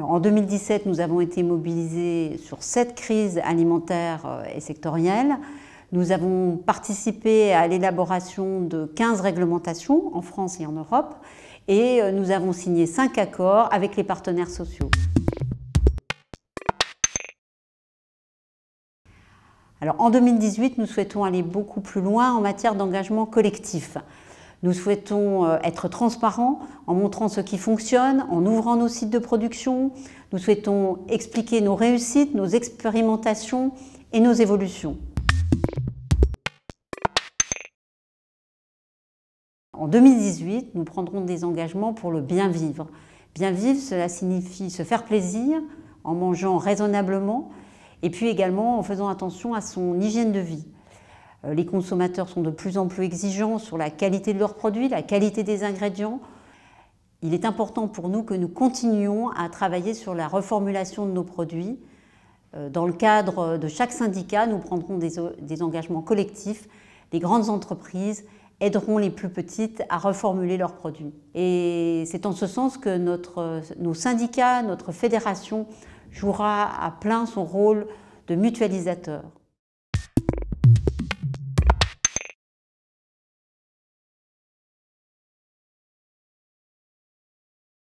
en 2017, nous avons été mobilisés sur sept crises alimentaires euh, et sectorielles. Nous avons participé à l'élaboration de 15 réglementations en France et en Europe et euh, nous avons signé cinq accords avec les partenaires sociaux. Alors en 2018, nous souhaitons aller beaucoup plus loin en matière d'engagement collectif. Nous souhaitons euh, être transparents en montrant ce qui fonctionne, en ouvrant nos sites de production. Nous souhaitons expliquer nos réussites, nos expérimentations et nos évolutions. En 2018, nous prendrons des engagements pour le bien vivre. Bien vivre, cela signifie se faire plaisir en mangeant raisonnablement et puis également en faisant attention à son hygiène de vie. Euh, les consommateurs sont de plus en plus exigeants sur la qualité de leurs produits, la qualité des ingrédients. Il est important pour nous que nous continuions à travailler sur la reformulation de nos produits. Euh, dans le cadre de chaque syndicat, nous prendrons des, engagements collectifs. Les grandes entreprises aideront les plus petites à reformuler leurs produits. Et c'est en ce sens que nos syndicats, notre fédération jouera à plein son rôle de mutualisateur.